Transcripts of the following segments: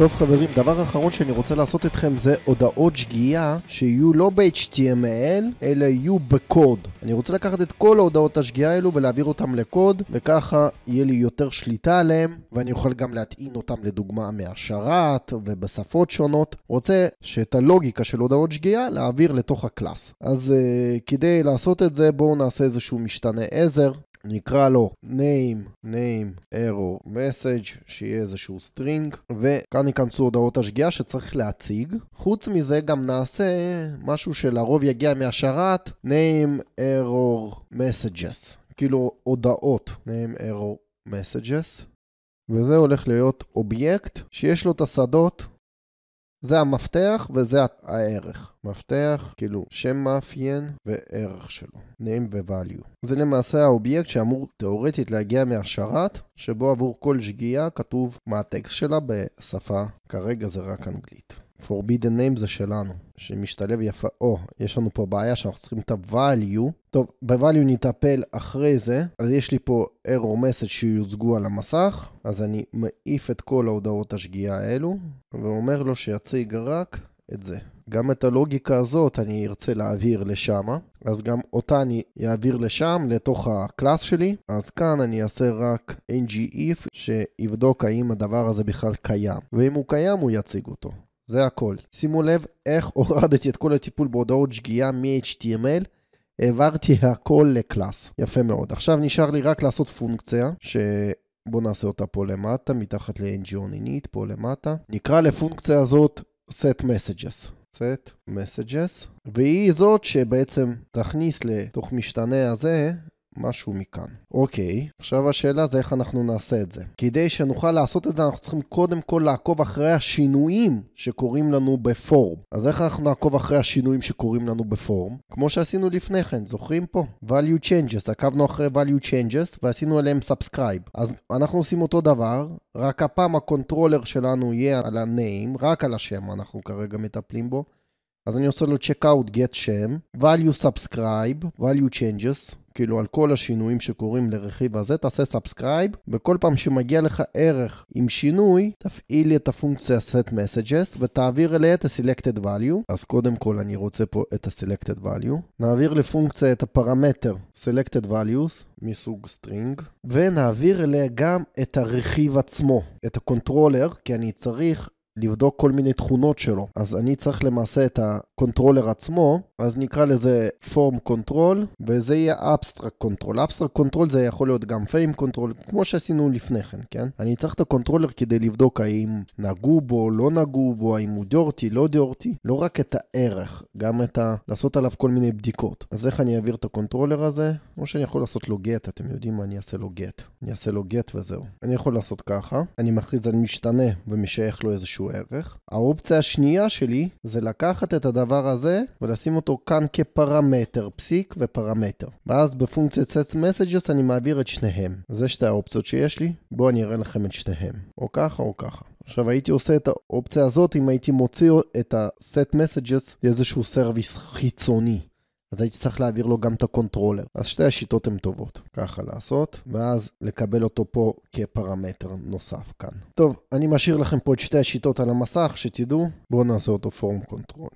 טוב חברים, דבר אחרון שאני רוצה לעשות אתכם זה הודעות שגיאה שיהיו לא ב-HTML, אלא יהיו בקוד. אני רוצה לקחת את כל ההודעות השגיאה האלו ולהעביר אותם לקוד, וככה יהיה לי יותר שליטה עליהם, ואני אוכל גם להטעין אותם לדוגמה מהשרת ובשפות שונות. רוצה שאת הלוגיקה של הודעות שגיאה להעביר לתוך הקלאס. אז uh, כדי לעשות את זה בואו נעשה איזשהו משתנה עזר. נקרא לו name, name, error, message, שיהיה איזשהו string, וכאן ייכנסו הודעות השגיאה שצריך להציג. חוץ מזה גם נעשה משהו שלרוב יגיע מהשרת, name, error, messages, כאילו הודעות, name, error, messages. וזה הולך להיות אובייקט שיש לו את השדות זה המפתח וזה הערך. מפתח, כאילו, שם מאפיין וערך שלו, name ו-value. זה למעשה האובייקט שאמור תאורטית להגיע מהשרת, שבו עבור כל שגיאה כתוב מה הטקסט שלה בשפה, כרגע זה רק אנגלית. Forbidden name זה שלנו, שמשתלב יפה, או, oh, יש לנו פה בעיה שאנחנו צריכים את ה-value. טוב, ב-value נטפל אחרי זה, אז יש לי פה error message שיוצגו על המסך, אז אני מעיף את כל ההודעות השגיאה האלו, ואומר לו שיציג רק את זה. גם את הלוגיקה הזאת אני ארצה להעביר לשם, אז גם אותה אני אעביר לשם, לתוך הקלאס שלי. אז כאן אני אעשה רק ngif שיבדוק האם הדבר הזה בכלל קיים, ואם הוא קיים הוא יציג אותו. זה הכל. שימו לב איך הורדתי את כל הטיפול בהודעות שגיאה מ-HTML. העברתי הכל לקלאס. יפה מאוד. עכשיו נשאר לי רק לעשות פונקציה, ש... בואו נעשה אותה פה למטה, מתחת ל-NGO פה למטה. נקרא לפונקציה הזאת set messages. set messages, והיא זאת שבעצם תכניס לתוך משתנה הזה משהו מכאן. אוקיי, עכשיו השאלה זה איך אנחנו נעשה את זה. כדי שנוכל לעשות את זה, אנחנו צריכים קודם כל לעקוב אחרי השינויים שקורים לנו בפורם. אז איך אנחנו נעקוב אחרי השינויים שקורים לנו בפורם? כמו שעשינו לפני כן, זוכרים פה? value changes, עקבנו אחרי value changes ועשינו עליהם subscribe. אז אנחנו עושים אותו דבר, רק הפעם הקונטרולר שלנו יהיה על ה-name, רק על השם אנחנו כרגע מטפלים בו. אז אני עושה לו checkout get שם, value subscribe, value changes, כאילו על כל השינויים שקורים לרכיב הזה, תעשה סאבסקרייב, וכל פעם שמגיע לך ערך עם שינוי, תפעיל את הפונקציה set messages ותעביר אליה את ה-selected value. אז קודם כל אני רוצה פה את ה-selected value. נעביר לפונקציה את הפרמטר selected values מסוג string, ונעביר אליה גם את הרכיב עצמו, את הקונטרולר, כי אני צריך לבדוק כל מיני תכונות שלו. אז אני צריך למעשה את הקונטרולר עצמו. אז נקרא לזה form control, וזה יהיה abstract control. abstract control זה יכול להיות גם frame control, כמו שעשינו לפני כן, כן? אני צריך את הקונטרולר כדי לבדוק האם נגעו בו, לא נגעו בו, האם הוא דיורטי, לא דיורטי, לא רק את הערך, גם את ה... לעשות עליו כל מיני בדיקות. אז איך אני אעביר את הקונטרולר הזה? או שאני יכול לעשות לו get, אתם יודעים מה, אני אעשה לו get. אני אעשה לו get וזהו. אני יכול לעשות ככה, אני מכריז על משתנה ומשייך לו איזשהו ערך. האופציה השנייה שלי זה לקחת את הדבר הזה ולשים אותו אותו כאן כפרמטר, פסיק ופרמטר. ואז בפונקציית set messages אני מעביר את שניהם. זה שתי האופציות שיש לי, בואו אני אראה לכם את שניהם. או ככה או ככה. עכשיו הייתי עושה את האופציה הזאת אם הייתי מוציא את ה-set messages לאיזשהו סרוויס חיצוני. אז הייתי צריך להעביר לו גם את הקונטרולר. אז שתי השיטות הן טובות. ככה לעשות, ואז לקבל אותו פה כפרמטר נוסף כאן. טוב, אני משאיר לכם פה את שתי השיטות על המסך, שתדעו. בואו נעשה אותו פורום קונטרול.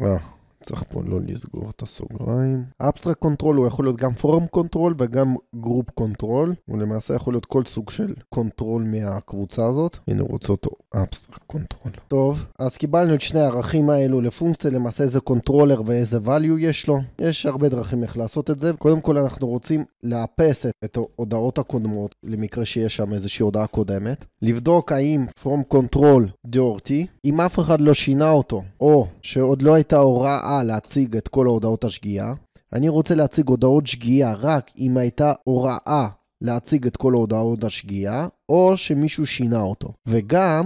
וואו. צריך פה לא לסגור את הסוגריים. אבסטרק קונטרול הוא יכול להיות גם פורום קונטרול וגם גרופ קונטרול. הוא למעשה יכול להיות כל סוג של קונטרול מהקבוצה הזאת. הנה הוא רוצה אותו אבסטרק קונטרול. טוב, אז קיבלנו את שני הערכים האלו לפונקציה, למעשה איזה קונטרולר ואיזה value יש לו. יש הרבה דרכים איך לעשות את זה. קודם כל אנחנו רוצים לאפס את את ההודעות הקודמות, למקרה שיש שם איזושהי הודעה קודמת. לבדוק האם פורום קונטרול dirty, אם אף אחד לא שינה אותו, או שעוד לא הייתה הוראה הוראה להציג את כל ההודעות השגיאה. אני רוצה להציג הודעות שגיאה רק אם הייתה הוראה להציג את כל ההודעות השגיאה, או שמישהו שינה אותו. וגם